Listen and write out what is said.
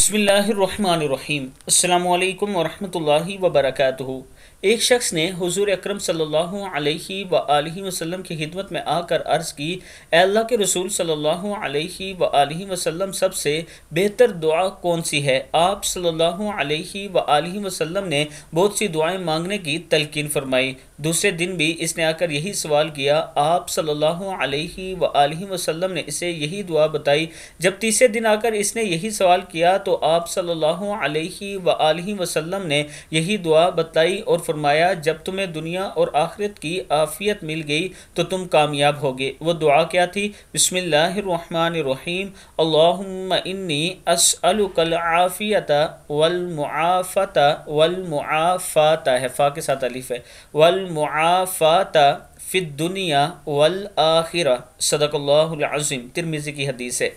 بسم اللہ الرحمن الرحیم السلام علیکم ورحمۃ اللہ وبرکاتہ ایک شخص نے حضور اکرم صلی اللہ علیہ وآلہ وسلم کی خدمت میں آ کر عرض کی اے اللہ کے رسول صلی اللہ علیہ وآلہ وسلم سب سے بہتر دعا کون سی ہے آپ صلی اللہ علیہ وآلہ وسلم نے بہت سی دعائیں مانگنے کی تلقین فرمائی دوسرے دن بھی اس نے آ کر یہی سوال کیا آپ صلی اللہ علیہ و وسلم نے اسے یہی دعا بتائی جب تیسرے دن آ کر اس نے یہی سوال کیا تو آپ صلی اللہ علیہ و وسلم نے یہی دعا بتائی اور فرمایا جب تمہیں دنیا اور آخرت کی عافیت مل گئی تو تم کامیاب ہوگے وہ دعا کیا تھی بسم اللہ الرحمن الرحیم اللہم انی اسألک العافیت والمعافت والمعافات ہے فا کے سات المعافات فی الدنیا والآخرہ صدق اللہ العظیم ترمیزی کی حدیث ہے